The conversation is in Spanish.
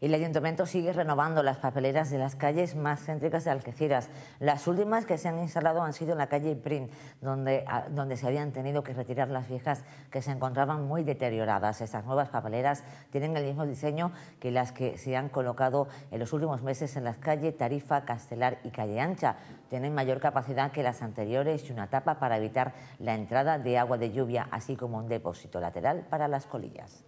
El ayuntamiento sigue renovando las papeleras de las calles más céntricas de Algeciras. Las últimas que se han instalado han sido en la calle Prim, donde, ah, donde se habían tenido que retirar las viejas que se encontraban muy deterioradas. Estas nuevas papeleras tienen el mismo diseño que las que se han colocado en los últimos meses en las calles Tarifa, Castelar y Calle Ancha. Tienen mayor capacidad que las anteriores y una tapa para evitar la entrada de agua de lluvia, así como un depósito lateral para las colillas.